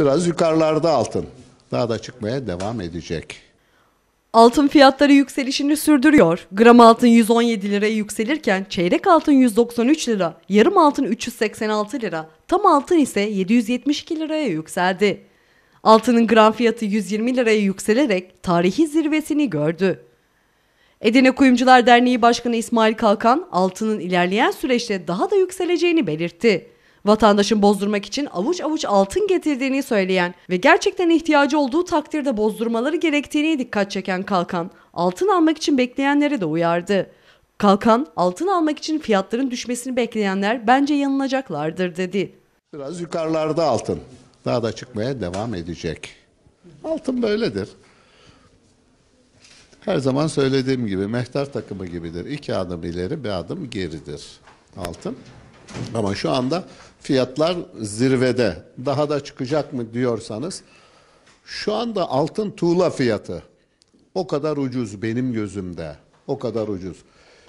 Biraz yukarılarda altın. Daha da çıkmaya devam edecek. Altın fiyatları yükselişini sürdürüyor. Gram altın 117 liraya yükselirken çeyrek altın 193 lira, yarım altın 386 lira, tam altın ise 772 liraya yükseldi. Altının gram fiyatı 120 liraya yükselerek tarihi zirvesini gördü. Edine Kuyumcular Derneği Başkanı İsmail Kalkan altının ilerleyen süreçte daha da yükseleceğini belirtti. Vatandaşın bozdurmak için avuç avuç altın getirdiğini söyleyen ve gerçekten ihtiyacı olduğu takdirde bozdurmaları gerektiğini dikkat çeken Kalkan, altın almak için bekleyenlere de uyardı. Kalkan, altın almak için fiyatların düşmesini bekleyenler bence yanılacaklardır dedi. Biraz yukarılarda altın. Daha da çıkmaya devam edecek. Altın böyledir. Her zaman söylediğim gibi mehter takımı gibidir. İki adım ileri bir adım geridir altın. Ama şu anda fiyatlar zirvede. Daha da çıkacak mı diyorsanız şu anda altın tuğla fiyatı o kadar ucuz benim gözümde. O kadar ucuz.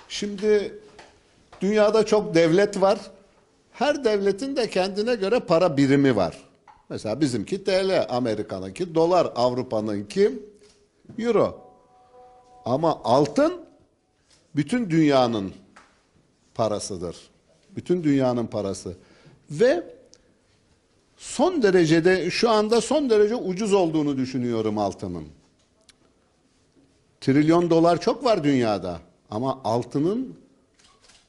Şimdi dünyada çok devlet var. Her devletin de kendine göre para birimi var. Mesela bizimki TL, Amerika'nınki dolar, Avrupa'nınki euro. Ama altın bütün dünyanın parasıdır. Bütün dünyanın parası. Ve son derecede şu anda son derece ucuz olduğunu düşünüyorum altının. Trilyon dolar çok var dünyada ama altının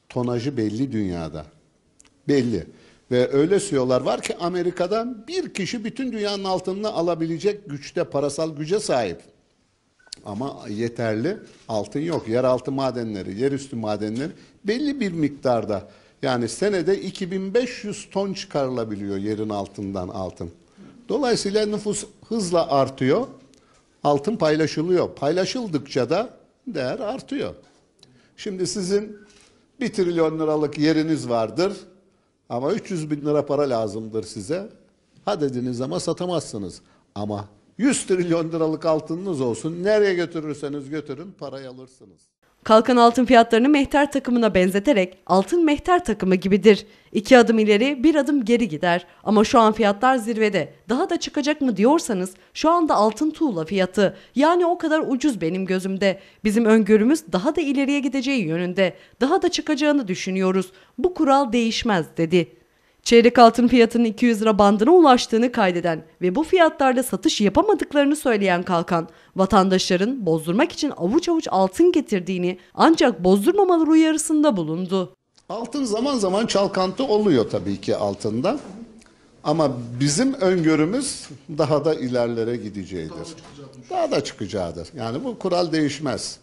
tonajı belli dünyada. Belli. Ve öyle CEO'lar var ki Amerika'dan bir kişi bütün dünyanın altınını alabilecek güçte, parasal güce sahip. Ama yeterli altın yok. Yeraltı madenleri, yerüstü madenleri belli bir miktarda yani senede 2500 ton çıkarılabiliyor yerin altından altın. Dolayısıyla nüfus hızla artıyor. Altın paylaşılıyor. Paylaşıldıkça da değer artıyor. Şimdi sizin 1 trilyon liralık yeriniz vardır. Ama 300 bin lira para lazımdır size. Ha dediniz ama satamazsınız. Ama 100 trilyon liralık altınınız olsun. Nereye götürürseniz götürün parayı alırsınız. Kalkan altın fiyatlarını mehter takımına benzeterek altın mehter takımı gibidir. İki adım ileri bir adım geri gider ama şu an fiyatlar zirvede. Daha da çıkacak mı diyorsanız şu anda altın tuğla fiyatı yani o kadar ucuz benim gözümde. Bizim öngörümüz daha da ileriye gideceği yönünde. Daha da çıkacağını düşünüyoruz. Bu kural değişmez dedi. Çeyrek altın fiyatının 200 lira bandına ulaştığını kaydeden ve bu fiyatlarda satış yapamadıklarını söyleyen Kalkan, vatandaşların bozdurmak için avuç avuç altın getirdiğini ancak bozdurmamaları uyarısında bulundu. Altın zaman zaman çalkantı oluyor tabii ki altında. Ama bizim öngörümüz daha da ilerlere gideceğidir. Daha da çıkacağıdır. Yani bu kural değişmez.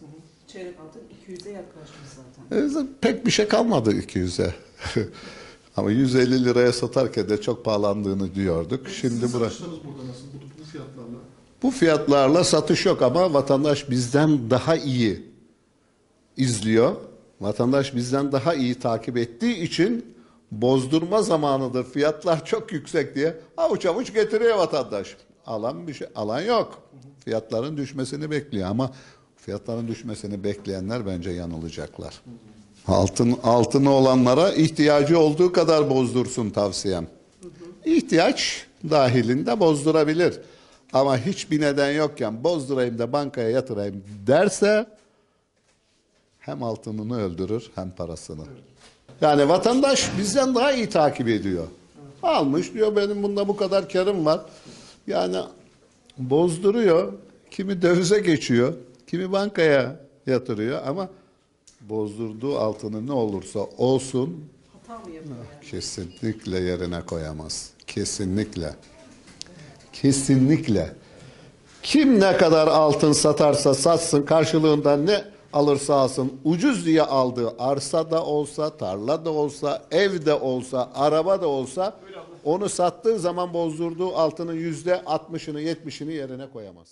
Çeyrek altın 200'e yaklaşmış zaten. E, pek bir şey kalmadı 200'e. Ama 150 liraya satarken de çok pahalandığını diyorduk. Peki Şimdi sizin burası burada nasıl? Bu, bu fiyatlarla? Bu fiyatlarla satış yok ama vatandaş bizden daha iyi izliyor. Vatandaş bizden daha iyi takip ettiği için bozdurma zamanıdır. Fiyatlar çok yüksek diye avuç avuç getiriyor vatandaş. Alan bir şey alan yok. Fiyatların düşmesini bekliyor ama fiyatların düşmesini bekleyenler bence yanılacaklar. Hı hı. Altın, altını olanlara ihtiyacı olduğu kadar bozdursun tavsiyem. İhtiyaç dahilinde bozdurabilir. Ama hiçbir neden yokken bozdurayım da bankaya yatırayım derse hem altınını öldürür hem parasını. Yani vatandaş bizden daha iyi takip ediyor. Almış diyor benim bunda bu kadar karım var. Yani bozduruyor. Kimi dövize geçiyor, kimi bankaya yatırıyor ama bozdurduğu altını ne olursa olsun Hata mı yani? kesinlikle yerine koyamaz. Kesinlikle. Kesinlikle. Kim ne kadar altın satarsa satsın karşılığında ne alırsa alsın ucuz diye aldığı arsa da olsa, tarla da olsa, ev de olsa, araba da olsa onu sattığı zaman bozdurduğu altının yüzde altmışını, yetmişini yerine koyamaz.